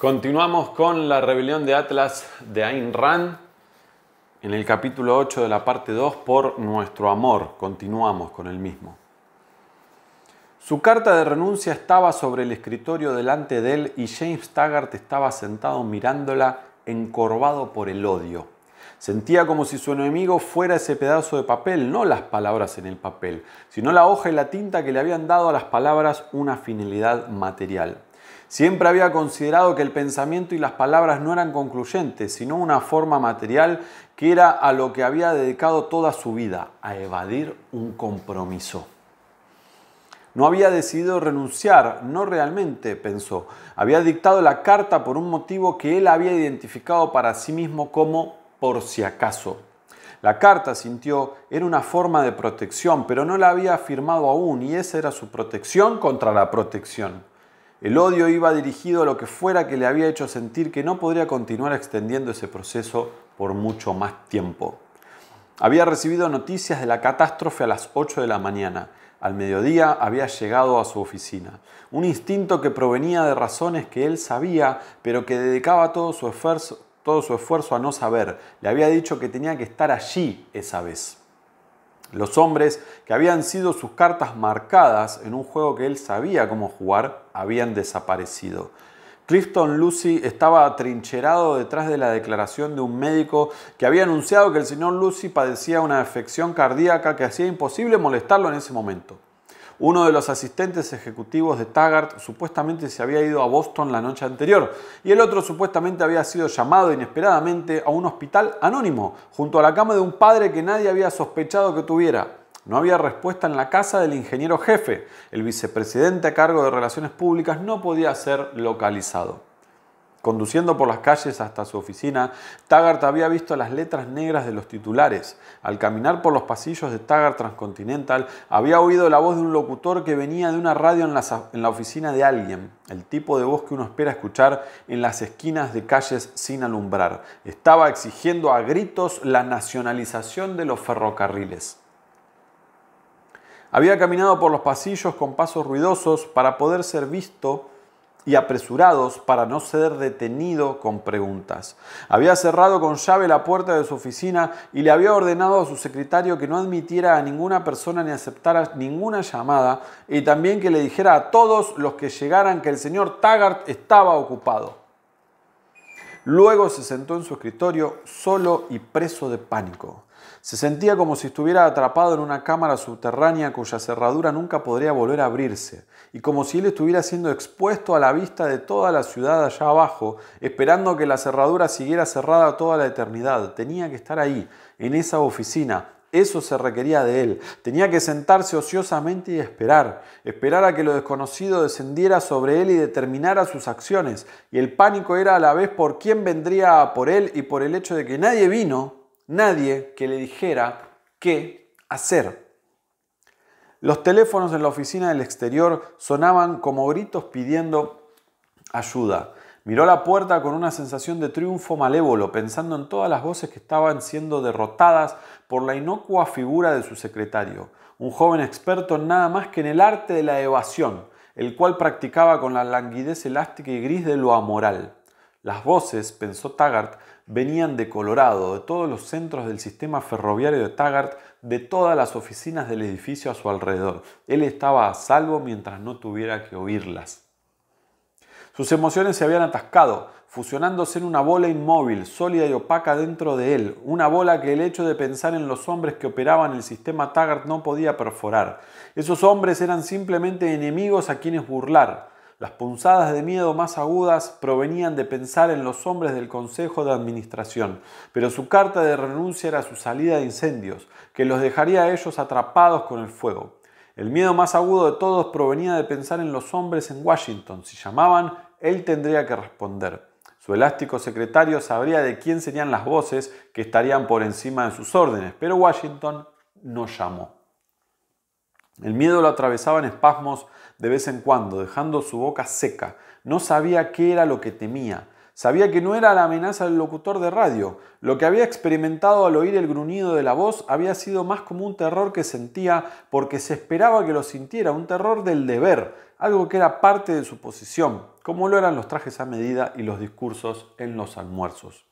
Continuamos con la rebelión de Atlas de Ayn Rand en el capítulo 8 de la parte 2 por nuestro amor. Continuamos con el mismo. Su carta de renuncia estaba sobre el escritorio delante de él y James Taggart estaba sentado mirándola encorvado por el odio. Sentía como si su enemigo fuera ese pedazo de papel, no las palabras en el papel, sino la hoja y la tinta que le habían dado a las palabras una finalidad material. Siempre había considerado que el pensamiento y las palabras no eran concluyentes, sino una forma material que era a lo que había dedicado toda su vida, a evadir un compromiso. No había decidido renunciar, no realmente, pensó. Había dictado la carta por un motivo que él había identificado para sí mismo como por si acaso. La carta, sintió, era una forma de protección, pero no la había firmado aún y esa era su protección contra la protección. El odio iba dirigido a lo que fuera que le había hecho sentir que no podría continuar extendiendo ese proceso por mucho más tiempo. Había recibido noticias de la catástrofe a las 8 de la mañana. Al mediodía había llegado a su oficina. Un instinto que provenía de razones que él sabía, pero que dedicaba todo su esfuerzo, todo su esfuerzo a no saber. Le había dicho que tenía que estar allí esa vez. Los hombres que habían sido sus cartas marcadas en un juego que él sabía cómo jugar habían desaparecido. Clifton Lucy estaba atrincherado detrás de la declaración de un médico que había anunciado que el señor Lucy padecía una afección cardíaca que hacía imposible molestarlo en ese momento. Uno de los asistentes ejecutivos de Taggart supuestamente se había ido a Boston la noche anterior y el otro supuestamente había sido llamado inesperadamente a un hospital anónimo, junto a la cama de un padre que nadie había sospechado que tuviera. No había respuesta en la casa del ingeniero jefe. El vicepresidente a cargo de Relaciones Públicas no podía ser localizado. Conduciendo por las calles hasta su oficina, Taggart había visto las letras negras de los titulares. Al caminar por los pasillos de Taggart Transcontinental, había oído la voz de un locutor que venía de una radio en la, en la oficina de alguien, el tipo de voz que uno espera escuchar en las esquinas de calles sin alumbrar. Estaba exigiendo a gritos la nacionalización de los ferrocarriles. Había caminado por los pasillos con pasos ruidosos para poder ser visto y apresurados para no ser detenido con preguntas. Había cerrado con llave la puerta de su oficina y le había ordenado a su secretario que no admitiera a ninguna persona ni aceptara ninguna llamada y también que le dijera a todos los que llegaran que el señor Taggart estaba ocupado. Luego se sentó en su escritorio solo y preso de pánico. Se sentía como si estuviera atrapado en una cámara subterránea cuya cerradura nunca podría volver a abrirse, y como si él estuviera siendo expuesto a la vista de toda la ciudad allá abajo, esperando que la cerradura siguiera cerrada toda la eternidad. Tenía que estar ahí, en esa oficina, eso se requería de él. Tenía que sentarse ociosamente y esperar, esperar a que lo desconocido descendiera sobre él y determinara sus acciones. Y el pánico era a la vez por quién vendría por él y por el hecho de que nadie vino, nadie que le dijera qué hacer. Los teléfonos en la oficina del exterior sonaban como gritos pidiendo ayuda. Miró la puerta con una sensación de triunfo malévolo, pensando en todas las voces que estaban siendo derrotadas por la inocua figura de su secretario, un joven experto nada más que en el arte de la evasión, el cual practicaba con la languidez elástica y gris de lo amoral. Las voces, pensó Taggart, venían de Colorado, de todos los centros del sistema ferroviario de Taggart, de todas las oficinas del edificio a su alrededor. Él estaba a salvo mientras no tuviera que oírlas. Sus emociones se habían atascado, fusionándose en una bola inmóvil, sólida y opaca dentro de él, una bola que el hecho de pensar en los hombres que operaban el sistema Taggart no podía perforar. Esos hombres eran simplemente enemigos a quienes burlar. Las punzadas de miedo más agudas provenían de pensar en los hombres del Consejo de Administración, pero su carta de renuncia era su salida de incendios, que los dejaría a ellos atrapados con el fuego. El miedo más agudo de todos provenía de pensar en los hombres en Washington. Si llamaban, él tendría que responder. Su elástico secretario sabría de quién serían las voces que estarían por encima de sus órdenes, pero Washington no llamó. El miedo lo atravesaba en espasmos de vez en cuando, dejando su boca seca. No sabía qué era lo que temía. Sabía que no era la amenaza del locutor de radio. Lo que había experimentado al oír el gruñido de la voz había sido más como un terror que sentía porque se esperaba que lo sintiera, un terror del deber, algo que era parte de su posición como lo eran los trajes a medida y los discursos en los almuerzos.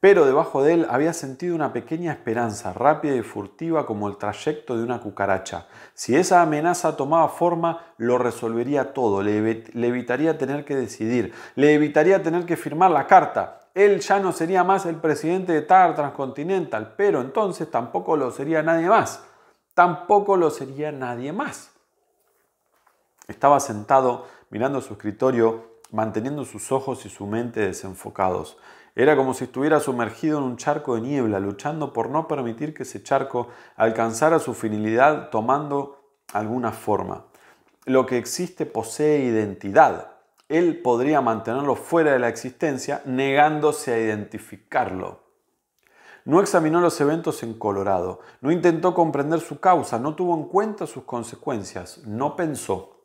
Pero debajo de él había sentido una pequeña esperanza, rápida y furtiva como el trayecto de una cucaracha. Si esa amenaza tomaba forma, lo resolvería todo, le, evitaría tener que decidir, le evitaría tener que firmar la carta. Él ya no sería más el presidente de TAR Transcontinental, pero entonces tampoco lo sería nadie más. Tampoco lo sería nadie más. Estaba sentado mirando su escritorio, manteniendo sus ojos y su mente desenfocados. Era como si estuviera sumergido en un charco de niebla, luchando por no permitir que ese charco alcanzara su finalidad tomando alguna forma. Lo que existe posee identidad. Él podría mantenerlo fuera de la existencia negándose a identificarlo. No examinó los eventos en Colorado, no intentó comprender su causa, no tuvo en cuenta sus consecuencias, no pensó.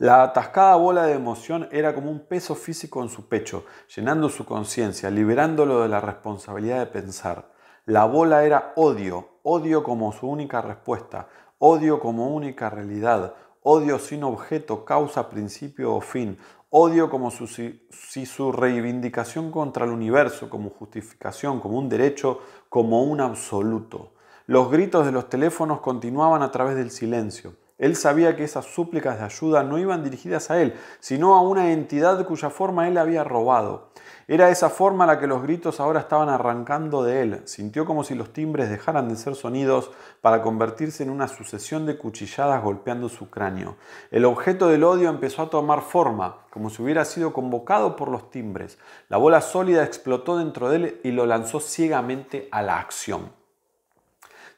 La atascada bola de emoción era como un peso físico en su pecho, llenando su conciencia, liberándolo de la responsabilidad de pensar. La bola era odio, odio como su única respuesta, odio como única realidad, odio sin objeto, causa, principio o fin, odio como su, si, su reivindicación contra el universo, como justificación, como un derecho, como un absoluto. Los gritos de los teléfonos continuaban a través del silencio. Él sabía que esas súplicas de ayuda no iban dirigidas a él, sino a una entidad cuya forma él había robado. Era esa forma la que los gritos ahora estaban arrancando de él. Sintió como si los timbres dejaran de ser sonidos para convertirse en una sucesión de cuchilladas golpeando su cráneo. El objeto del odio empezó a tomar forma, como si hubiera sido convocado por los timbres. La bola sólida explotó dentro de él y lo lanzó ciegamente a la acción.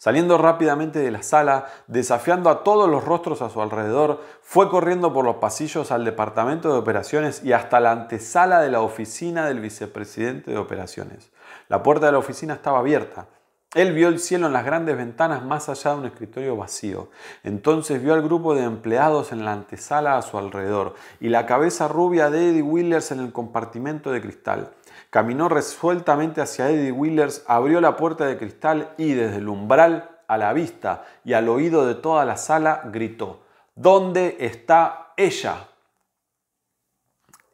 Saliendo rápidamente de la sala, desafiando a todos los rostros a su alrededor, fue corriendo por los pasillos al departamento de operaciones y hasta la antesala de la oficina del vicepresidente de operaciones. La puerta de la oficina estaba abierta. Él vio el cielo en las grandes ventanas más allá de un escritorio vacío. Entonces vio al grupo de empleados en la antesala a su alrededor y la cabeza rubia de Eddie Willers en el compartimento de cristal. Caminó resueltamente hacia Eddie Willers, abrió la puerta de cristal y desde el umbral a la vista y al oído de toda la sala gritó, ¿Dónde está ella?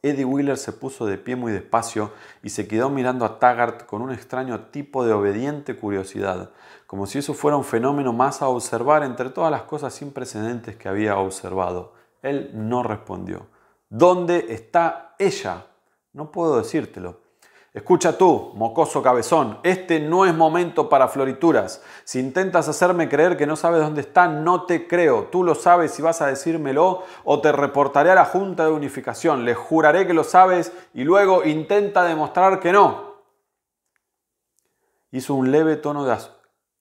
Eddie Wheeler se puso de pie muy despacio y se quedó mirando a Taggart con un extraño tipo de obediente curiosidad, como si eso fuera un fenómeno más a observar entre todas las cosas sin precedentes que había observado. Él no respondió. ¿Dónde está ella? No puedo decírtelo. Escucha tú, mocoso cabezón, este no es momento para florituras. Si intentas hacerme creer que no sabes dónde está, no te creo. Tú lo sabes y vas a decírmelo o te reportaré a la Junta de Unificación. Les juraré que lo sabes y luego intenta demostrar que no. Hizo un leve tono de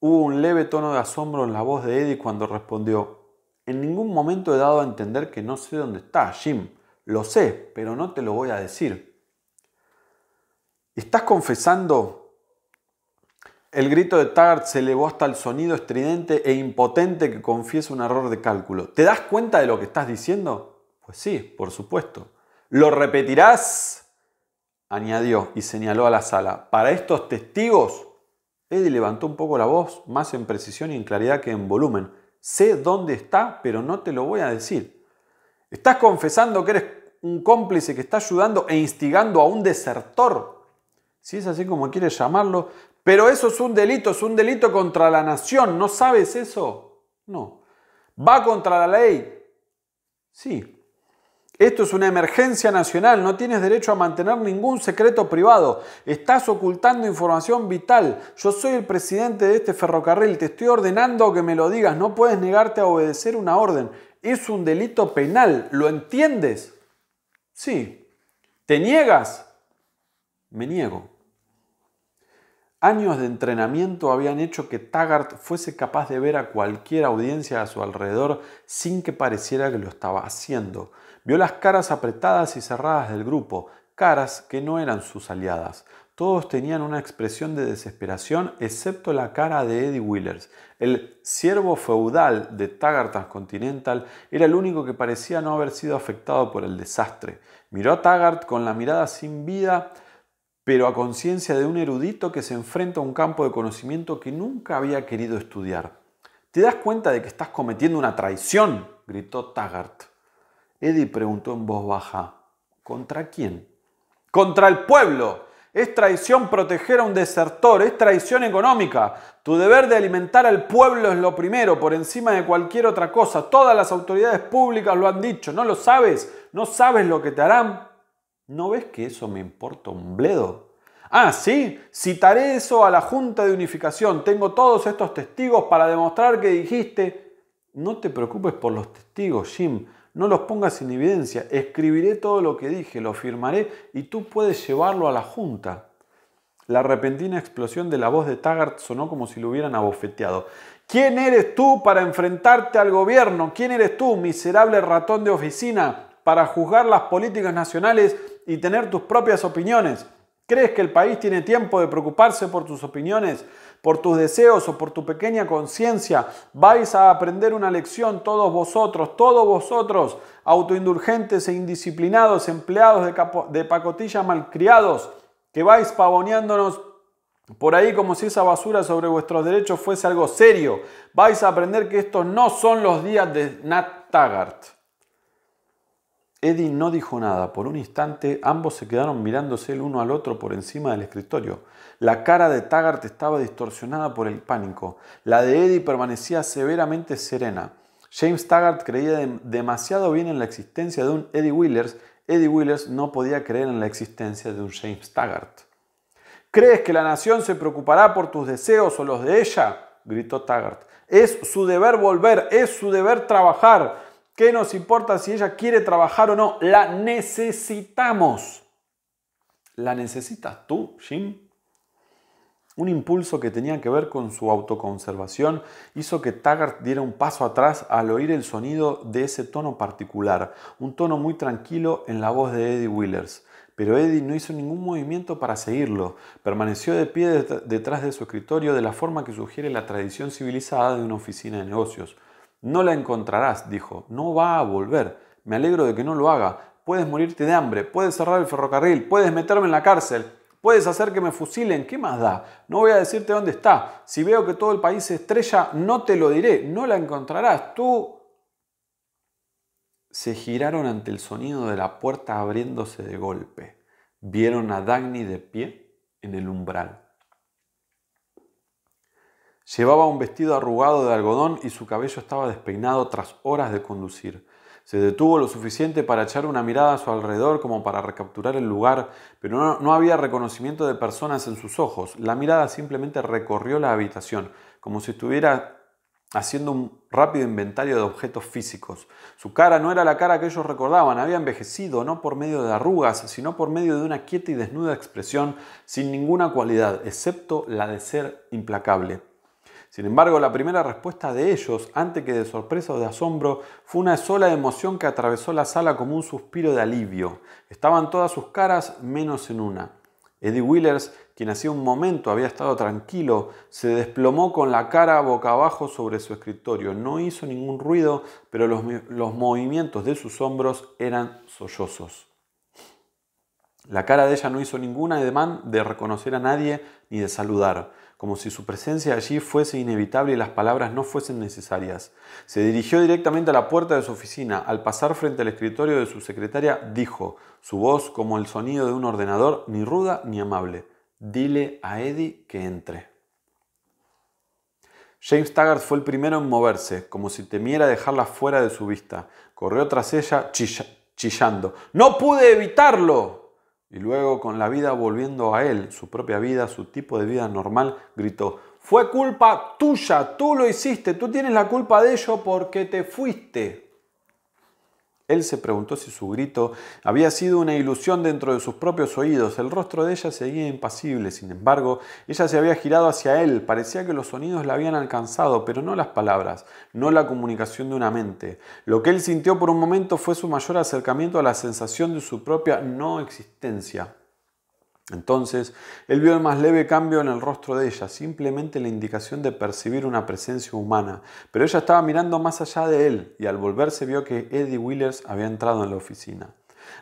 Hubo un leve tono de asombro en la voz de Eddie cuando respondió, en ningún momento he dado a entender que no sé dónde está, Jim. Lo sé, pero no te lo voy a decir. ¿Estás confesando? El grito de Tart se elevó hasta el sonido estridente e impotente que confiesa un error de cálculo. ¿Te das cuenta de lo que estás diciendo? Pues sí, por supuesto. ¿Lo repetirás? añadió y señaló a la sala. Para estos testigos. Eddie levantó un poco la voz, más en precisión y en claridad que en volumen. Sé dónde está, pero no te lo voy a decir. Estás confesando que eres un cómplice que está ayudando e instigando a un desertor si es así como quieres llamarlo, pero eso es un delito, es un delito contra la nación, ¿no sabes eso? No. ¿Va contra la ley? Sí. Esto es una emergencia nacional, no tienes derecho a mantener ningún secreto privado, estás ocultando información vital, yo soy el presidente de este ferrocarril, te estoy ordenando que me lo digas, no puedes negarte a obedecer una orden, es un delito penal, ¿lo entiendes? Sí. ¿Te niegas? Me niego. Años de entrenamiento habían hecho que Taggart fuese capaz de ver a cualquier audiencia a su alrededor sin que pareciera que lo estaba haciendo. Vio las caras apretadas y cerradas del grupo, caras que no eran sus aliadas. Todos tenían una expresión de desesperación, excepto la cara de Eddie Willers. El siervo feudal de Taggart Transcontinental era el único que parecía no haber sido afectado por el desastre. Miró a Taggart con la mirada sin vida pero a conciencia de un erudito que se enfrenta a un campo de conocimiento que nunca había querido estudiar. ¿Te das cuenta de que estás cometiendo una traición? gritó Taggart. Eddie preguntó en voz baja, ¿contra quién? Contra el pueblo. Es traición proteger a un desertor, es traición económica. Tu deber de alimentar al pueblo es lo primero, por encima de cualquier otra cosa. Todas las autoridades públicas lo han dicho, ¿no lo sabes? ¿No sabes lo que te harán? ¿No ves que eso me importa un bledo? Ah, sí, citaré eso a la Junta de Unificación. Tengo todos estos testigos para demostrar que dijiste. No te preocupes por los testigos, Jim. No los pongas en evidencia. Escribiré todo lo que dije, lo firmaré y tú puedes llevarlo a la Junta. La repentina explosión de la voz de Taggart sonó como si lo hubieran abofeteado. ¿Quién eres tú para enfrentarte al gobierno? ¿Quién eres tú, miserable ratón de oficina, para juzgar las políticas nacionales y tener tus propias opiniones. ¿Crees que el país tiene tiempo de preocuparse por tus opiniones, por tus deseos o por tu pequeña conciencia? Vais a aprender una lección todos vosotros, todos vosotros, autoindulgentes e indisciplinados, empleados de, de pacotillas malcriados, que vais pavoneándonos por ahí como si esa basura sobre vuestros derechos fuese algo serio. Vais a aprender que estos no son los días de Nat Taggart. Eddie no dijo nada. Por un instante ambos se quedaron mirándose el uno al otro por encima del escritorio. La cara de Taggart estaba distorsionada por el pánico. La de Eddie permanecía severamente serena. James Taggart creía demasiado bien en la existencia de un Eddie Willers. Eddie Willers no podía creer en la existencia de un James Taggart. ¿Crees que la nación se preocupará por tus deseos o los de ella? gritó Taggart. Es su deber volver, es su deber trabajar. ¿Qué nos importa si ella quiere trabajar o no? La necesitamos. ¿La necesitas tú, Jim? Un impulso que tenía que ver con su autoconservación hizo que Taggart diera un paso atrás al oír el sonido de ese tono particular, un tono muy tranquilo en la voz de Eddie Willers. Pero Eddie no hizo ningún movimiento para seguirlo, permaneció de pie detrás de su escritorio de la forma que sugiere la tradición civilizada de una oficina de negocios. No la encontrarás, dijo, no va a volver. Me alegro de que no lo haga. Puedes morirte de hambre, puedes cerrar el ferrocarril, puedes meterme en la cárcel, puedes hacer que me fusilen, ¿qué más da? No voy a decirte dónde está. Si veo que todo el país se estrella, no te lo diré, no la encontrarás. Tú... Se giraron ante el sonido de la puerta abriéndose de golpe. Vieron a Dagny de pie en el umbral. Llevaba un vestido arrugado de algodón y su cabello estaba despeinado tras horas de conducir. Se detuvo lo suficiente para echar una mirada a su alrededor como para recapturar el lugar, pero no, había reconocimiento de personas en sus ojos. La mirada simplemente recorrió la habitación, como si estuviera haciendo un rápido inventario de objetos físicos. Su cara no era la cara que ellos recordaban, había envejecido no por medio de arrugas, sino por medio de una quieta y desnuda expresión sin ninguna cualidad, excepto la de ser implacable. Sin embargo, la primera respuesta de ellos, antes que de sorpresa o de asombro, fue una sola emoción que atravesó la sala como un suspiro de alivio. Estaban todas sus caras menos en una. Eddie Willers, quien hacía un momento había estado tranquilo, se desplomó con la cara boca abajo sobre su escritorio. No hizo ningún ruido, pero los, movimientos de sus hombros eran sollozos. La cara de ella no hizo ninguna ademán de reconocer a nadie ni de saludar como si su presencia allí fuese inevitable y las palabras no fuesen necesarias. Se dirigió directamente a la puerta de su oficina. Al pasar frente al escritorio de su secretaria, dijo, su voz como el sonido de un ordenador, ni ruda ni amable, dile a Eddie que entre. James Taggart fue el primero en moverse, como si temiera dejarla fuera de su vista. Corrió tras ella, chillando. ¡No pude evitarlo! Y luego, con la vida volviendo a él, su propia vida, su tipo de vida normal, gritó, fue culpa tuya, tú lo hiciste, tú tienes la culpa de ello porque te fuiste. Él se preguntó si su grito había sido una ilusión dentro de sus propios oídos. El rostro de ella seguía impasible, sin embargo, ella se había girado hacia él. Parecía que los sonidos la habían alcanzado, pero no las palabras, no la comunicación de una mente. Lo que él sintió por un momento fue su mayor acercamiento a la sensación de su propia no existencia. Entonces, él vio el más leve cambio en el rostro de ella, simplemente la indicación de percibir una presencia humana, pero ella estaba mirando más allá de él y al volverse vio que Eddie Willers había entrado en la oficina.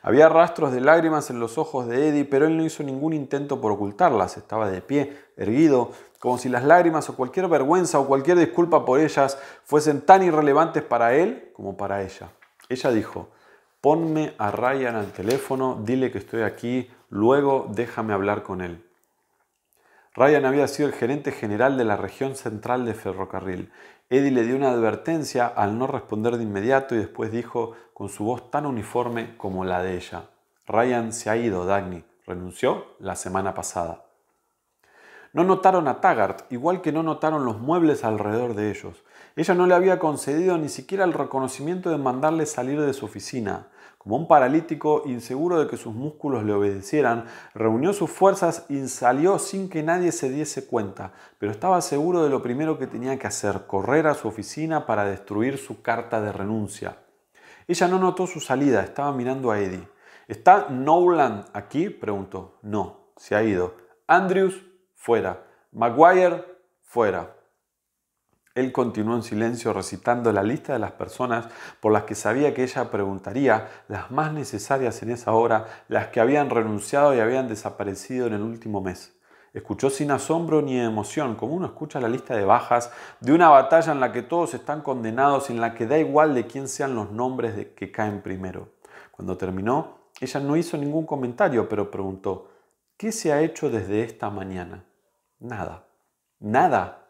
Había rastros de lágrimas en los ojos de Eddie, pero él no hizo ningún intento por ocultarlas, estaba de pie, erguido, como si las lágrimas o cualquier vergüenza o cualquier disculpa por ellas fuesen tan irrelevantes para él como para ella. Ella dijo, Ponme a Ryan al teléfono, dile que estoy aquí, luego déjame hablar con él. Ryan había sido el gerente general de la región central de ferrocarril. Eddie le dio una advertencia al no responder de inmediato y después dijo con su voz tan uniforme como la de ella. Ryan se ha ido, Dagny. Renunció la semana pasada. No notaron a Taggart, igual que no notaron los muebles alrededor de ellos. Ella no le había concedido ni siquiera el reconocimiento de mandarle salir de su oficina. Como un paralítico, inseguro de que sus músculos le obedecieran, reunió sus fuerzas y salió sin que nadie se diese cuenta, pero estaba seguro de lo primero que tenía que hacer, correr a su oficina para destruir su carta de renuncia. Ella no notó su salida, estaba mirando a Eddie. ¿Está Nolan aquí? preguntó. No, se ha ido. Andrews, fuera. Maguire, fuera. Él continuó en silencio recitando la lista de las personas por las que sabía que ella preguntaría, las más necesarias en esa hora, las que habían renunciado y habían desaparecido en el último mes. Escuchó sin asombro ni emoción, como uno escucha la lista de bajas de una batalla en la que todos están condenados, y en la que da igual de quién sean los nombres que caen primero. Cuando terminó, ella no hizo ningún comentario, pero preguntó, ¿qué se ha hecho desde esta mañana? Nada. Nada,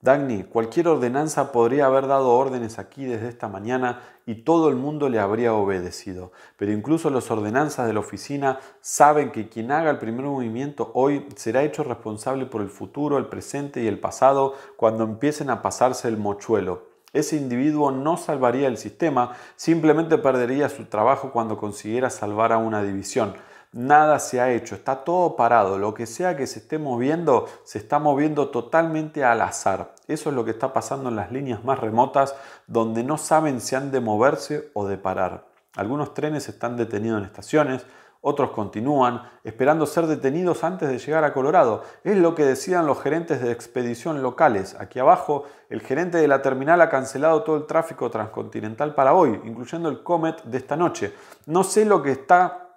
Dagny, cualquier ordenanza podría haber dado órdenes aquí desde esta mañana y todo el mundo le habría obedecido, pero incluso las ordenanzas de la oficina saben que quien haga el primer movimiento hoy será hecho responsable por el futuro, el presente y el pasado cuando empiecen a pasarse el mochuelo. Ese individuo no salvaría el sistema, simplemente perdería su trabajo cuando consiguiera salvar a una división nada se ha hecho, está todo parado, lo que sea que se esté moviendo, se está moviendo totalmente al azar. Eso es lo que está pasando en las líneas más remotas, donde no saben si han de moverse o de parar. Algunos trenes están detenidos en estaciones, otros continúan, esperando ser detenidos antes de llegar a Colorado. Es lo que decían los gerentes de expedición locales. Aquí abajo, el gerente de la terminal ha cancelado todo el tráfico transcontinental para hoy, incluyendo el Comet de esta noche. No sé lo que está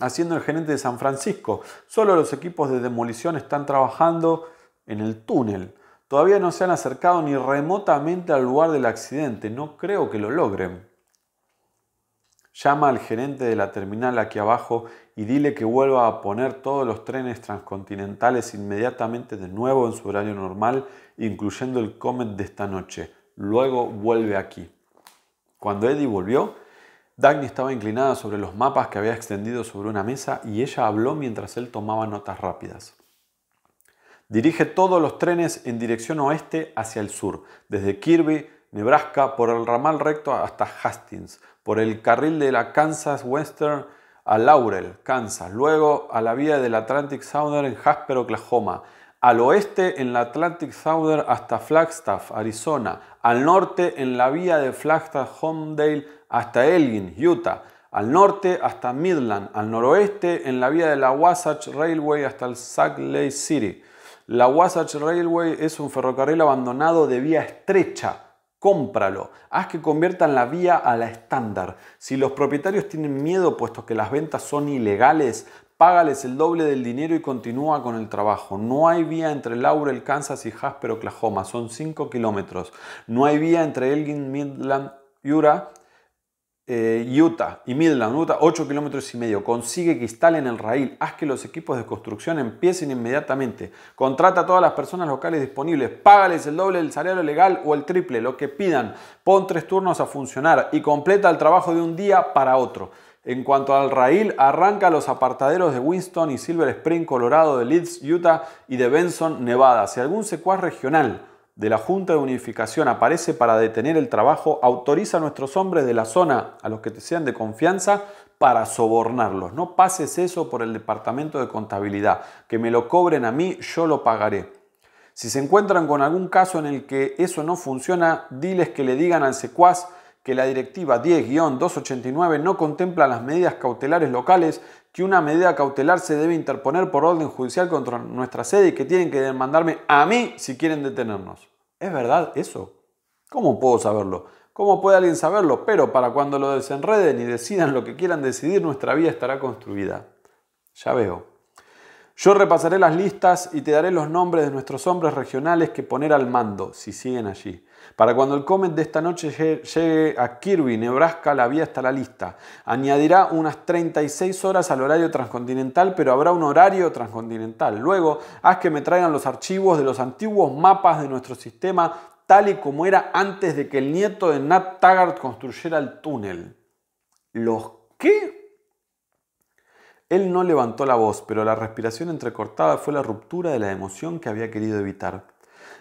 haciendo el gerente de San Francisco. Solo los equipos de demolición están trabajando en el túnel. Todavía no se han acercado ni remotamente al lugar del accidente. No creo que lo logren. Llama al gerente de la terminal aquí abajo y dile que vuelva a poner todos los trenes transcontinentales inmediatamente de nuevo en su horario normal, incluyendo el Comet de esta noche. Luego vuelve aquí. Cuando Eddie volvió, Dagny estaba inclinada sobre los mapas que había extendido sobre una mesa y ella habló mientras él tomaba notas rápidas. Dirige todos los trenes en dirección oeste hacia el sur, desde Kirby, Nebraska, por el ramal recto hasta Hastings, por el carril de la Kansas Western a Laurel, Kansas, luego a la vía del Atlantic sounder en Jasper, Oklahoma, al oeste en la Atlantic Southern hasta Flagstaff, Arizona, al norte en la vía de Flagstaff Homedale hasta Elgin, Utah, al norte hasta Midland, al noroeste en la vía de la Wasatch Railway hasta el Lake City. La Wasatch Railway es un ferrocarril abandonado de vía estrecha. Cómpralo, haz que conviertan la vía a la estándar. Si los propietarios tienen miedo puesto que las ventas son ilegales, págales el doble del dinero y continúa con el trabajo. No hay vía entre Laurel, Kansas y Jasper, Oklahoma, son 5 kilómetros. No hay vía entre Elgin, Midland, Utah, eh, Utah y Midland, Utah, 8 kilómetros y medio. Consigue que instalen el rail. Haz que los equipos de construcción empiecen inmediatamente. Contrata a todas las personas locales disponibles. Págales el doble del salario legal o el triple, lo que pidan. Pon tres turnos a funcionar y completa el trabajo de un día para otro. En cuanto al rail, arranca los apartaderos de Winston y Silver Spring, Colorado, de Leeds, Utah y de Benson, Nevada. Si algún secuaz regional de la Junta de Unificación aparece para detener el trabajo, autoriza a nuestros hombres de la zona, a los que te sean de confianza, para sobornarlos. No pases eso por el Departamento de Contabilidad. Que me lo cobren a mí, yo lo pagaré. Si se encuentran con algún caso en el que eso no funciona, diles que le digan al secuaz que la Directiva 10-289 no contempla las medidas cautelares locales, que una medida cautelar se debe interponer por orden judicial contra nuestra sede y que tienen que demandarme a mí si quieren detenernos. ¿Es verdad eso? ¿Cómo puedo saberlo? ¿Cómo puede alguien saberlo? Pero para cuando lo desenreden y decidan lo que quieran decidir, nuestra vida estará construida. Ya veo. Yo repasaré las listas y te daré los nombres de nuestros hombres regionales que poner al mando, si siguen allí. Para cuando el Comet de esta noche llegue a Kirby, Nebraska, la vía está la lista. Añadirá unas 36 horas al horario transcontinental, pero habrá un horario transcontinental. Luego, haz que me traigan los archivos de los antiguos mapas de nuestro sistema, tal y como era antes de que el nieto de Nat Taggart construyera el túnel. ¿Los qué? Él no levantó la voz, pero la respiración entrecortada fue la ruptura de la emoción que había querido evitar.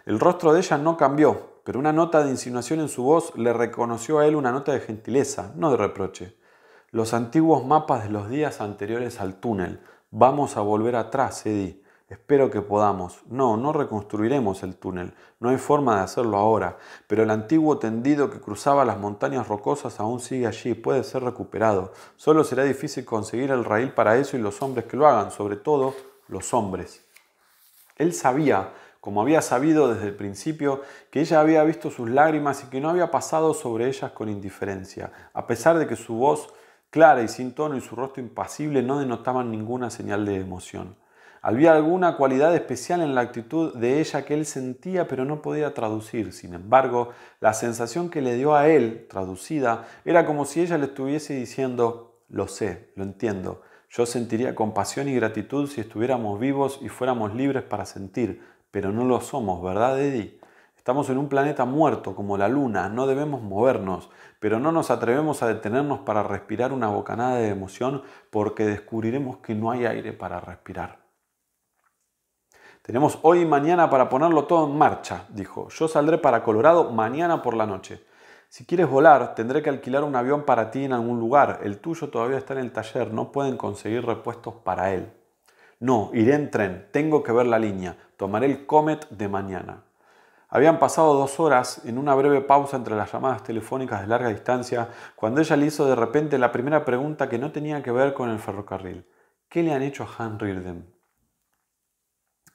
El rostro de ella no cambió, pero una nota de insinuación en su voz le reconoció a él una nota de gentileza, no de reproche. Los antiguos mapas de los días anteriores al túnel. Vamos a volver atrás, Eddie. Espero que podamos. No, no reconstruiremos el túnel. No hay forma de hacerlo ahora. Pero el antiguo tendido que cruzaba las montañas rocosas aún sigue allí. y Puede ser recuperado. Solo será difícil conseguir el raíl para eso y los hombres que lo hagan. Sobre todo los hombres. Él sabía, como había sabido desde el principio, que ella había visto sus lágrimas y que no había pasado sobre ellas con indiferencia. A pesar de que su voz clara y sin tono y su rostro impasible no denotaban ninguna señal de emoción. Había alguna cualidad especial en la actitud de ella que él sentía pero no podía traducir. Sin embargo, la sensación que le dio a él, traducida, era como si ella le estuviese diciendo, lo sé, lo entiendo. Yo sentiría compasión y gratitud si estuviéramos vivos y fuéramos libres para sentir, pero no lo somos, ¿verdad, Eddie? Estamos en un planeta muerto como la luna, no debemos movernos, pero no nos atrevemos a detenernos para respirar una bocanada de emoción porque descubriremos que no hay aire para respirar. Tenemos hoy y mañana para ponerlo todo en marcha, dijo. Yo saldré para Colorado mañana por la noche. Si quieres volar, tendré que alquilar un avión para ti en algún lugar. El tuyo todavía está en el taller, no pueden conseguir repuestos para él. No, iré en tren, tengo que ver la línea, tomaré el Comet de mañana. Habían pasado dos horas en una breve pausa entre las llamadas telefónicas de larga distancia, cuando ella le hizo de repente la primera pregunta que no tenía que ver con el ferrocarril. ¿Qué le han hecho a Han Rirden?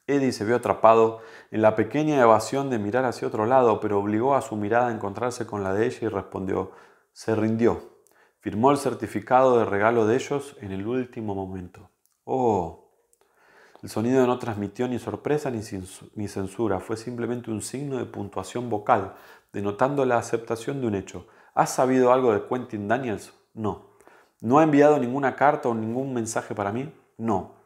Eddie se vio atrapado en la pequeña evasión de mirar hacia otro lado, pero obligó a su mirada a encontrarse con la de ella y respondió, se rindió. Firmó el certificado de regalo de ellos en el último momento. ¡Oh! El sonido no transmitió ni sorpresa ni, censura, fue simplemente un signo de puntuación vocal, denotando la aceptación de un hecho. ¿Has sabido algo de Quentin Daniels? No. ¿No ha enviado ninguna carta o ningún mensaje para mí? No.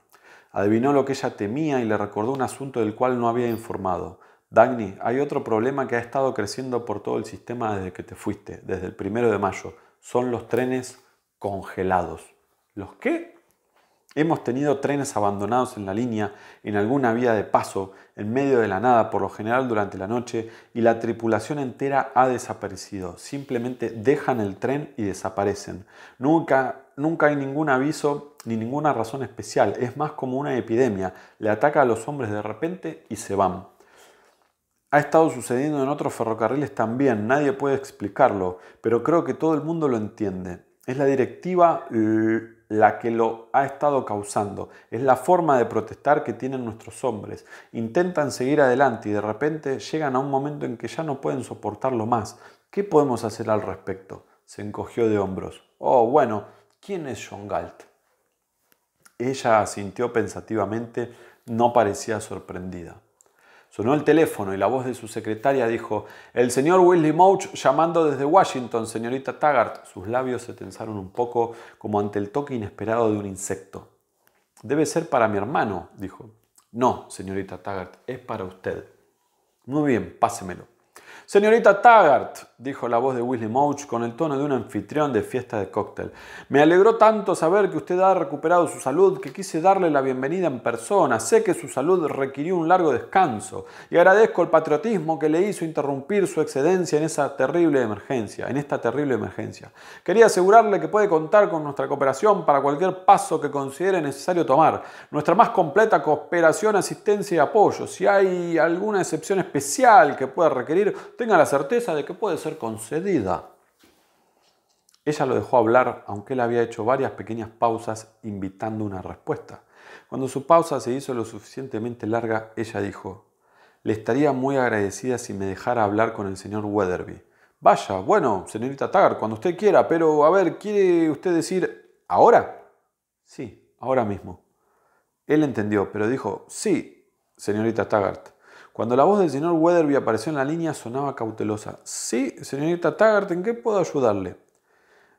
Adivinó lo que ella temía y le recordó un asunto del cual no había informado. Dagny, hay otro problema que ha estado creciendo por todo el sistema desde que te fuiste, desde el primero de mayo. Son los trenes congelados. ¿Los qué? Hemos tenido trenes abandonados en la línea, en alguna vía de paso, en medio de la nada, por lo general durante la noche, y la tripulación entera ha desaparecido. Simplemente dejan el tren y desaparecen. Nunca nunca hay ningún aviso ni ninguna razón especial, es más como una epidemia, le ataca a los hombres de repente y se van. Ha estado sucediendo en otros ferrocarriles también, nadie puede explicarlo, pero creo que todo el mundo lo entiende. Es la directiva la que lo ha estado causando, es la forma de protestar que tienen nuestros hombres. Intentan seguir adelante y de repente llegan a un momento en que ya no pueden soportarlo más. ¿Qué podemos hacer al respecto? Se encogió de hombros. Oh, bueno, ¿Quién es John Galt? Ella asintió pensativamente, no parecía sorprendida. Sonó el teléfono y la voz de su secretaria dijo, El señor Willy Mouch llamando desde Washington, señorita Taggart. Sus labios se tensaron un poco como ante el toque inesperado de un insecto. Debe ser para mi hermano, dijo. No, señorita Taggart, es para usted. Muy bien, pásemelo. Señorita Taggart, dijo la voz de Willy Mouch con el tono de un anfitrión de fiesta de cóctel. Me alegró tanto saber que usted ha recuperado su salud que quise darle la bienvenida en persona. Sé que su salud requirió un largo descanso y agradezco el patriotismo que le hizo interrumpir su excedencia en esa terrible emergencia, en esta terrible emergencia. Quería asegurarle que puede contar con nuestra cooperación para cualquier paso que considere necesario tomar. Nuestra más completa cooperación, asistencia y apoyo. Si hay alguna excepción especial que pueda requerir, tenga la certeza de que puede ser concedida. Ella lo dejó hablar, aunque él había hecho varias pequeñas pausas invitando una respuesta. Cuando su pausa se hizo lo suficientemente larga, ella dijo, le estaría muy agradecida si me dejara hablar con el señor Weatherby. Vaya, bueno, señorita Taggart, cuando usted quiera, pero a ver, ¿quiere usted decir ahora? Sí, ahora mismo. Él entendió, pero dijo, sí, señorita Taggart. Cuando la voz del señor Weatherby apareció en la línea, sonaba cautelosa. Sí, señorita Taggart, ¿en qué puedo ayudarle?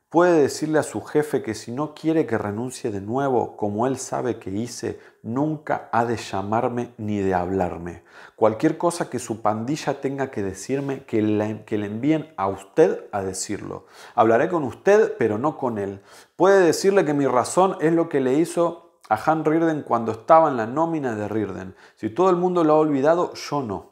Puede decirle a su jefe que si no quiere que renuncie de nuevo, como él sabe que hice, nunca ha de llamarme ni de hablarme. Cualquier cosa que su pandilla tenga que decirme, que le, que le envíen a usted a decirlo. Hablaré con usted, pero no con él. Puede decirle que mi razón es lo que le hizo a Han Rirden cuando estaba en la nómina de Rirden. Si todo el mundo lo ha olvidado, yo no.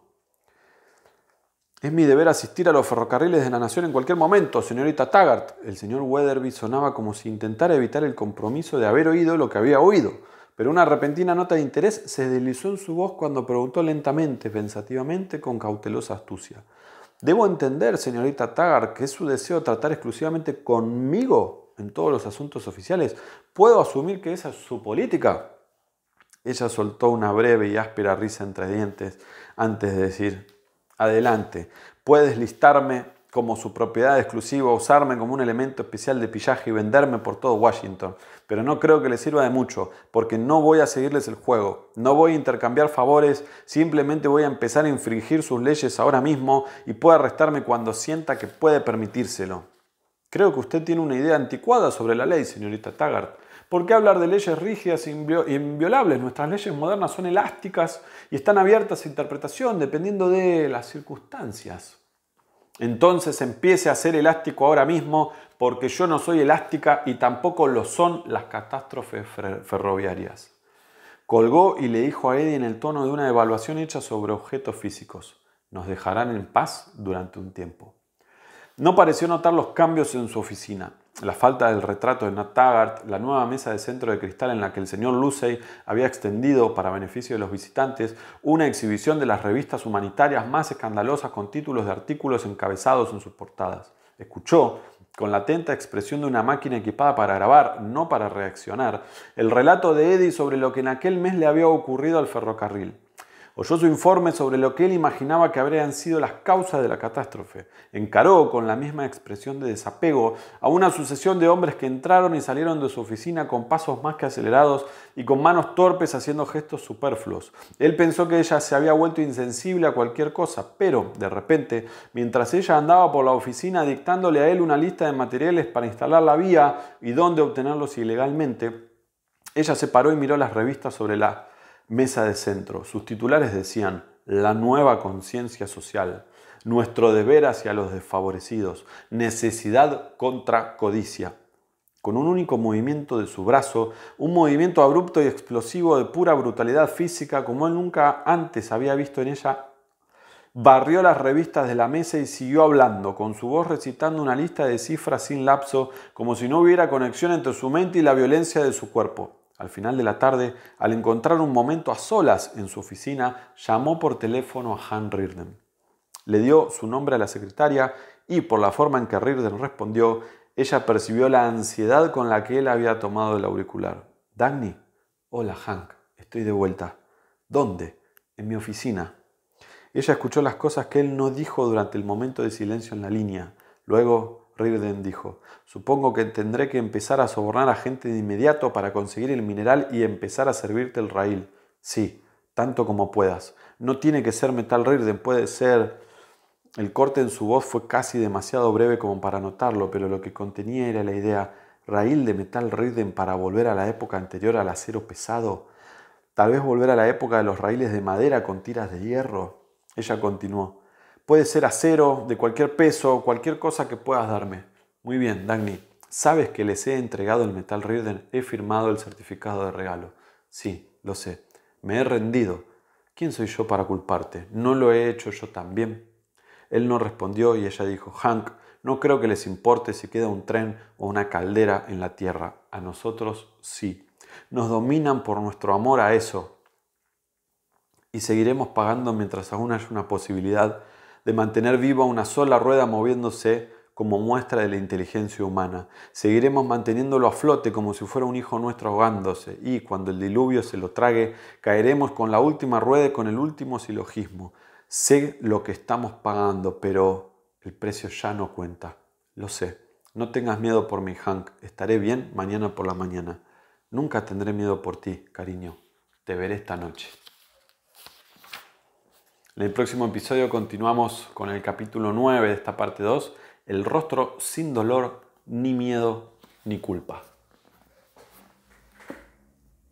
Es mi deber asistir a los ferrocarriles de la nación en cualquier momento, señorita Taggart. El señor Weatherby sonaba como si intentara evitar el compromiso de haber oído lo que había oído, pero una repentina nota de interés se deslizó en su voz cuando preguntó lentamente, pensativamente, con cautelosa astucia. Debo entender, señorita Taggart, que es su deseo tratar exclusivamente conmigo en todos los asuntos oficiales. ¿Puedo asumir que esa es su política? Ella soltó una breve y áspera risa entre dientes antes de decir, adelante, puedes listarme como su propiedad exclusiva, usarme como un elemento especial de pillaje y venderme por todo Washington. Pero no creo que le sirva de mucho, porque no voy a seguirles el juego, no voy a intercambiar favores, simplemente voy a empezar a infringir sus leyes ahora mismo y puede arrestarme cuando sienta que puede permitírselo. Creo que usted tiene una idea anticuada sobre la ley, señorita Taggart. ¿Por qué hablar de leyes rígidas e inviolables? Nuestras leyes modernas son elásticas y están abiertas a interpretación dependiendo de las circunstancias. Entonces empiece a ser elástico ahora mismo porque yo no soy elástica y tampoco lo son las catástrofes ferroviarias. Colgó y le dijo a Eddie en el tono de una evaluación hecha sobre objetos físicos. Nos dejarán en paz durante un tiempo. No pareció notar los cambios en su oficina. La falta del retrato de Nat Taggart, la nueva mesa de centro de cristal en la que el señor Lucey había extendido, para beneficio de los visitantes, una exhibición de las revistas humanitarias más escandalosas con títulos de artículos encabezados en sus portadas. Escuchó, con la atenta expresión de una máquina equipada para grabar, no para reaccionar, el relato de Eddie sobre lo que en aquel mes le había ocurrido al ferrocarril. Oyó su informe sobre lo que él imaginaba que habrían sido las causas de la catástrofe. Encaró con la misma expresión de desapego a una sucesión de hombres que entraron y salieron de su oficina con pasos más que acelerados y con manos torpes haciendo gestos superfluos. Él pensó que ella se había vuelto insensible a cualquier cosa, pero, de repente, mientras ella andaba por la oficina dictándole a él una lista de materiales para instalar la vía y dónde obtenerlos ilegalmente, ella se paró y miró las revistas sobre la mesa de centro. Sus titulares decían, la nueva conciencia social, nuestro deber hacia los desfavorecidos, necesidad contra codicia. Con un único movimiento de su brazo, un movimiento abrupto y explosivo de pura brutalidad física como él nunca antes había visto en ella, barrió las revistas de la mesa y siguió hablando, con su voz recitando una lista de cifras sin lapso, como si no hubiera conexión entre su mente y la violencia de su cuerpo. Al final de la tarde, al encontrar un momento a solas en su oficina, llamó por teléfono a Han Rirden. Le dio su nombre a la secretaria y por la forma en que Rirden respondió, ella percibió la ansiedad con la que él había tomado el auricular. Dagny, hola Hank, estoy de vuelta. ¿Dónde? En mi oficina. Ella escuchó las cosas que él no dijo durante el momento de silencio en la línea. Luego Rirden dijo, supongo que tendré que empezar a sobornar a gente de inmediato para conseguir el mineral y empezar a servirte el raíl. Sí, tanto como puedas. No tiene que ser metal Rirden, puede ser... El corte en su voz fue casi demasiado breve como para notarlo, pero lo que contenía era la idea raíl de metal Rirden, para volver a la época anterior al acero pesado. Tal vez volver a la época de los raíles de madera con tiras de hierro. Ella continuó puede ser acero de cualquier peso, cualquier cosa que puedas darme. Muy bien, Dagny, ¿sabes que les he entregado el metal riden He firmado el certificado de regalo. Sí, lo sé. Me he rendido. ¿Quién soy yo para culparte? ¿No lo he hecho yo también? Él no respondió y ella dijo, Hank, no creo que les importe si queda un tren o una caldera en la tierra. A nosotros sí. Nos dominan por nuestro amor a eso. Y seguiremos pagando mientras aún haya una posibilidad de mantener viva una sola rueda moviéndose como muestra de la inteligencia humana. Seguiremos manteniéndolo a flote como si fuera un hijo nuestro ahogándose y cuando el diluvio se lo trague, caeremos con la última rueda y con el último silogismo. Sé lo que estamos pagando, pero el precio ya no cuenta. Lo sé. No tengas miedo por mi Hank. Estaré bien mañana por la mañana. Nunca tendré miedo por ti, cariño. Te veré esta noche. En el próximo episodio continuamos con el capítulo 9 de esta parte 2, el rostro sin dolor, ni miedo, ni culpa.